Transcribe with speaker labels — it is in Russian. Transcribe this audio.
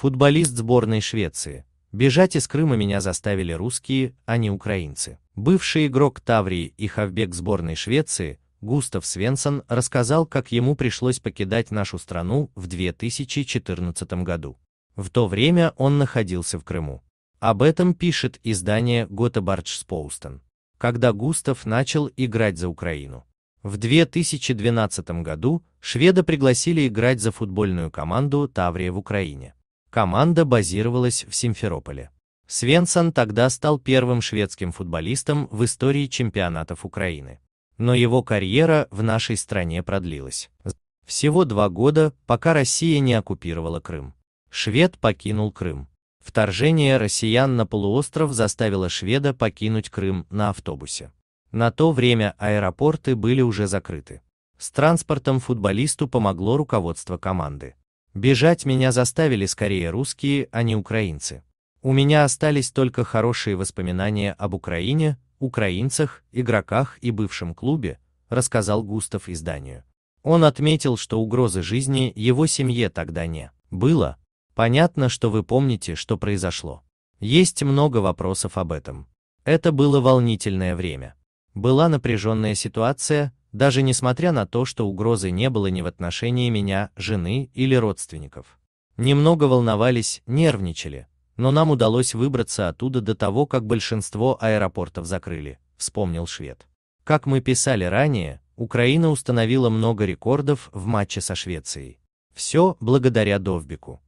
Speaker 1: Футболист сборной Швеции. Бежать из Крыма меня заставили русские, а не украинцы. Бывший игрок Таврии и хавбек сборной Швеции, Густав Свенсон рассказал, как ему пришлось покидать нашу страну в 2014 году. В то время он находился в Крыму. Об этом пишет издание Готебардшспоустен. Когда Густав начал играть за Украину. В 2012 году шведа пригласили играть за футбольную команду Таврия в Украине. Команда базировалась в Симферополе. Свенсон тогда стал первым шведским футболистом в истории чемпионатов Украины. Но его карьера в нашей стране продлилась. Всего два года, пока Россия не оккупировала Крым. Швед покинул Крым. Вторжение россиян на полуостров заставило шведа покинуть Крым на автобусе. На то время аэропорты были уже закрыты. С транспортом футболисту помогло руководство команды. Бежать меня заставили скорее русские, а не украинцы. У меня остались только хорошие воспоминания об Украине, украинцах, игроках и бывшем клубе, рассказал Густав изданию. Он отметил, что угрозы жизни его семье тогда не было. Понятно, что вы помните, что произошло. Есть много вопросов об этом. Это было волнительное время. Была напряженная ситуация, даже несмотря на то, что угрозы не было ни в отношении меня, жены или родственников. Немного волновались, нервничали, но нам удалось выбраться оттуда до того, как большинство аэропортов закрыли, вспомнил швед. Как мы писали ранее, Украина установила много рекордов в матче со Швецией. Все благодаря Довбику.